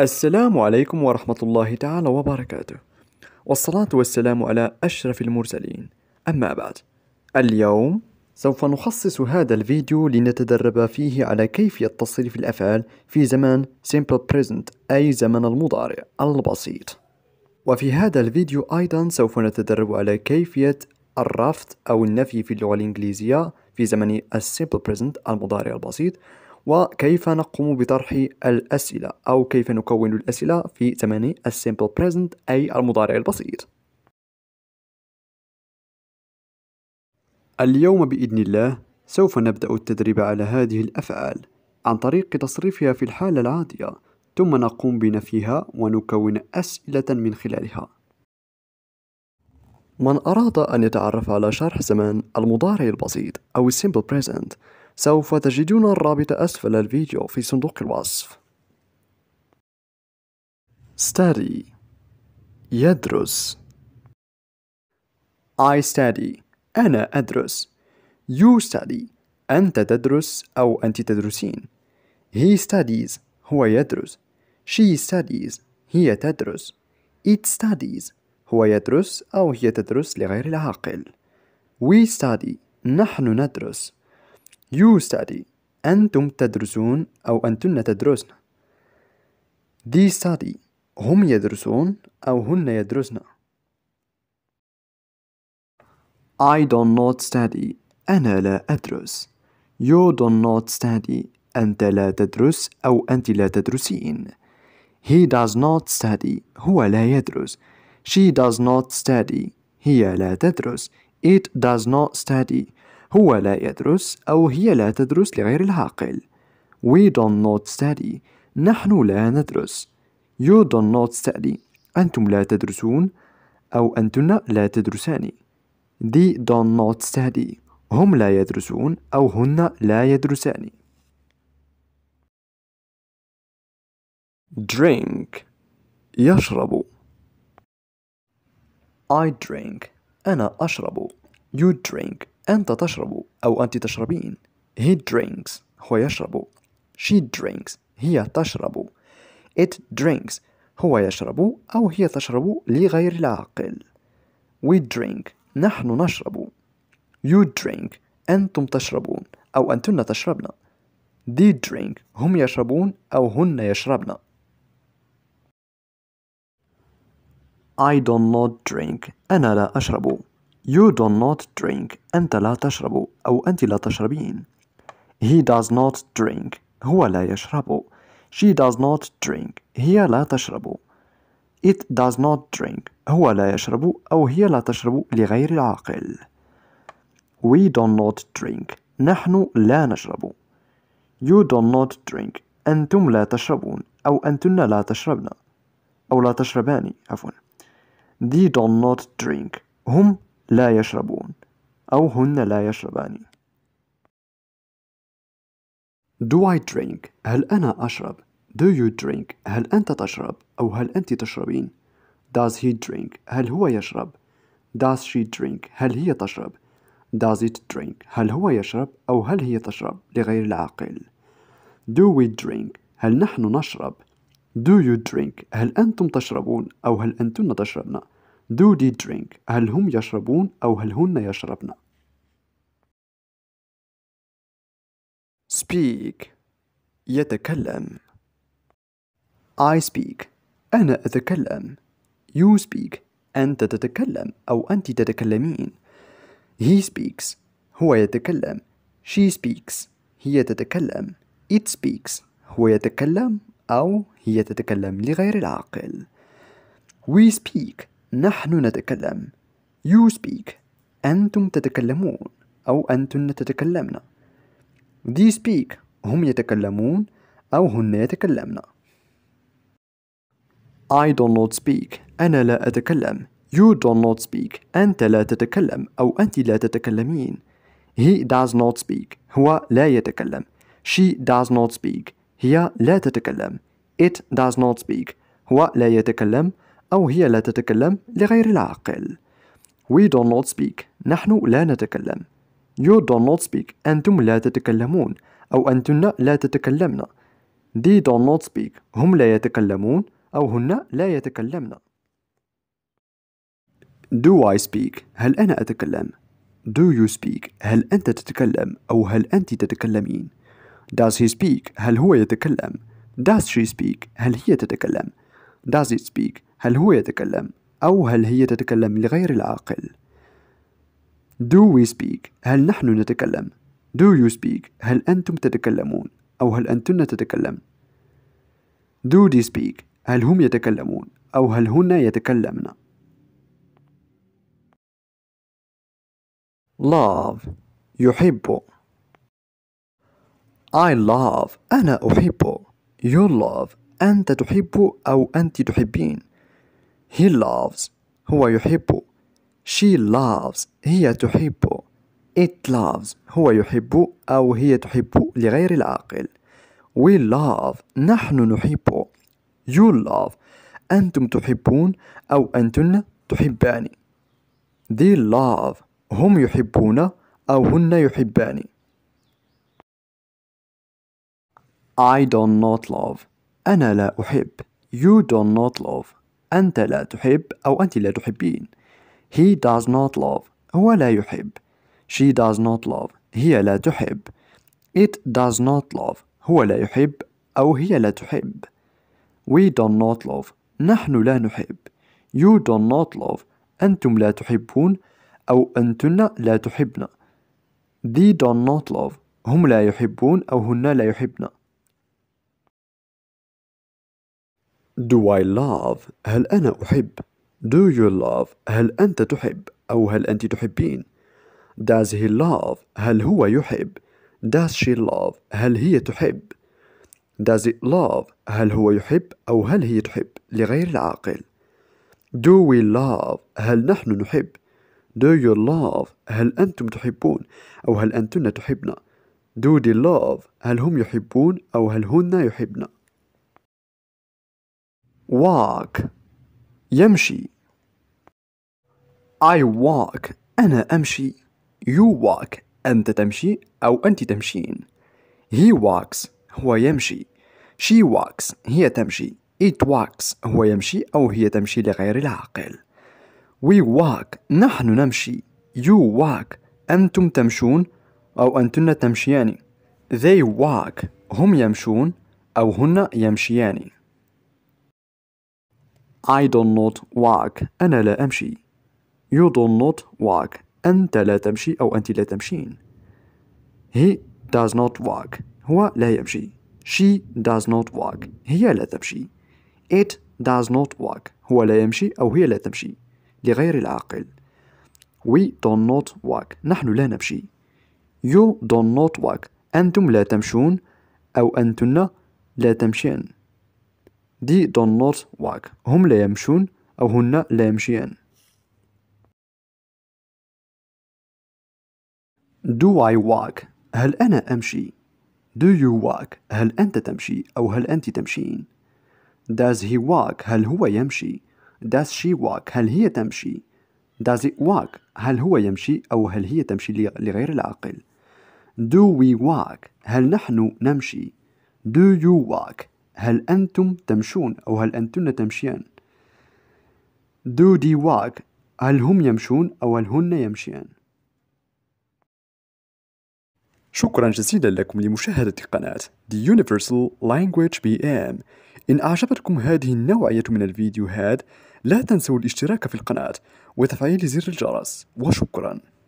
السلام عليكم ورحمة الله تعالى وبركاته والصلاة والسلام على أشرف المرسلين أما بعد اليوم سوف نخصص هذا الفيديو لنتدرب فيه على كيفية تصريف الأفعال في زمان simple present أي زمن المضارع البسيط وفي هذا الفيديو أيضا سوف نتدرب على كيفية الرفض أو النفي في اللغة الإنجليزية في زمن Simple Present المضارع البسيط وكيف نقوم بطرح الأسئلة أو كيف نكون الأسئلة في زمن السيمبل present أي المضارع البسيط اليوم بإذن الله سوف نبدأ التدريب على هذه الأفعال عن طريق تصريفها في الحالة العادية ثم نقوم بنفيها ونكون أسئلة من خلالها من أراد أن يتعرف على شرح زمان المضارع البسيط أو simple present سوف تجدون الرابط أسفل الفيديو في صندوق الوصف study يدرس I study أنا أدرس You study أنت تدرس أو أنت تدرسين He studies هو يدرس She studies هي تدرس It studies هو يدرس أو هي تدرس لغير العاقل We study نحن ندرس You study. أنتم تدرسون أو أنتن تدرسن. They study. هم يدرسون أو هن يدرسن. I do not study. أنا لا أدرس. You do not study. أنت لا تدرس أو أنت لا تدرسين. He does not study. هو لا يدرس. She does not study. هي لا تدرس. It does not study. هو لا يدرس أو هي لا تدرس لغير العاقل We don't not study نحن لا ندرس You don't not study أنتم لا تدرسون أو أنتن لا تدرسان They don't not study هم لا يدرسون أو هن لا يدرسان drink يشرب I drink أنا أشرب you drink أنت تشرب أو أنت تشربين he drinks هو يشرب she drinks هي تشرب it drinks هو يشرب أو هي تشرب لغير العاقل we drink نحن نشرب you drink أنتم تشربون أو أنتن تشربن they drink هم يشربون أو هن يشربن I don't not drink أنا لا أشرب You do not drink أنت لا تشرب أو أنت لا تشربين He does not drink هو لا يشرب She does not drink هي لا تشرب It does not drink هو لا يشرب أو هي لا تشرب لغير العاقل We do not drink نحن لا نشرب You do not drink أنتم لا تشربون أو أنتن لا تشربن أو لا تشربان عفوا They do not drink هم لا يشربون أو هن لا يشربان Do I drink؟ هل أنا أشرب؟ Do you drink؟ هل أنت تشرب؟ أو هل أنت تشربين؟ Does he drink؟ هل هو يشرب؟ Does she drink؟ هل هي تشرب؟ Does it drink؟ هل هو يشرب أو هل هي تشرب لغير العاقل؟ Do we drink؟ هل نحن نشرب؟ Do you drink؟ هل أنتم تشربون أو هل أنتن تشربن؟ Do they drink هل هم يشربون أو هل هن يشربن Speak يتكلم I speak أنا أتكلم You speak أنت تتكلم أو أنت تتكلمين He speaks هو يتكلم She speaks هي تتكلم It speaks هو يتكلم أو هي تتكلم لغير العاقل We speak نحن نتكلم You speak أنتم تتكلمون أو أنتن تتكلمن They speak هم يتكلمون أو هن يتكلمن I do not speak أنا لا أتكلم You do not speak أنت لا تتكلم أو أنت لا تتكلمين He does not speak هو لا يتكلم She does not speak هي لا تتكلم It does not speak هو لا يتكلم أو هي لا تتكلم لغير العاقل We don't not speak نحن لا نتكلم You don't not speak أنتم لا تتكلمون أو أنتن لا تتكلمن They don't not speak هم لا يتكلمون أو هن لا يتكلمن Do I speak هل أنا أتكلم Do you speak هل أنت تتكلم أو هل أنت تتكلمين Does he speak هل هو يتكلم Does she speak هل هي تتكلم does it speak هل هو يتكلم أو هل هي تتكلم لغير العاقل do we speak هل نحن نتكلم do you speak هل أنتم تتكلمون أو هل أنتن تتكلم do they speak هل هم يتكلمون أو هل هن يتكلمن love يحب I love أنا أحب you love أنت تحب أو أنت تحبين he loves هو يحب she loves هي تحب it loves هو يحب أو هي تحب لغير العاقل we love نحن نحب you love أنتم تحبون أو أنتن تحبان they love هم يحبون أو هن يحبان I don't not love أنا لا أحب You do not love أنت لا تحب أو أنت لا تحبين He does not love هو لا يحب She does not love هي لا تحب It does not love هو لا يحب أو هي لا تحب We do not love نحن لا نحب You do not love أنتم لا تحبون أو أنتن لا تحبن They do not love هم لا يحبون أو هن لا يحبن Do I love هل أنا أحب Do you love هل أنت تحب أو هل أنت تحبين Does he love هل هو يحب Does she love هل هي تحب Does it love هل هو يحب أو هل هي تحب لغير العاقل Do we love هل نحن نحب Do you love هل أنتم تحبون أو هل أنتن تحبنا؟ Do they love هل هم يحبون أو هل هن يحبنا؟ walk يمشي I walk أنا أمشي You walk أنت تمشي أو أنت تمشين He walks هو يمشي She walks هي تمشي It walks هو يمشي أو هي تمشي لغير العاقل We walk نحن نمشي You walk أنتم تمشون أو أنتن تمشيان They walk هم يمشون أو هن يمشيان I do not walk أنا لا أمشي You do not walk أنت لا تمشي أو أنت لا تمشين He does not walk هو لا يمشي She does not walk هي لا تمشي It does not walk هو لا يمشي أو هي لا تمشي لغير العاقل We do not walk نحن لا نمشي You do not walk أنتم لا تمشون أو أنتن لا تمشين دي دون نوت واك هم لا يمشون أو هن لا يمشيان Do I walk؟ هل أنا أمشي؟ Do you walk؟ هل أنت تمشي أو هل أنت تمشين؟ Does he walk؟ هل هو يمشي؟ Does she walk؟ هل هي تمشي؟ Does it walk؟ هل هو يمشي أو هل هي تمشي لغير العاقل؟ Do we walk؟ هل نحن نمشي؟ Do you walk؟ هل أنتم تمشون أو هل أنتن تمشيان do they walk هل هم يمشون أو هل هن يمشيان شكرا جزيلا لكم لمشاهدة قناة The Universal Language BM إن أعجبتكم هذه النوعية من الفيديوهات لا تنسوا الاشتراك في القناة وتفعيل زر الجرس وشكرا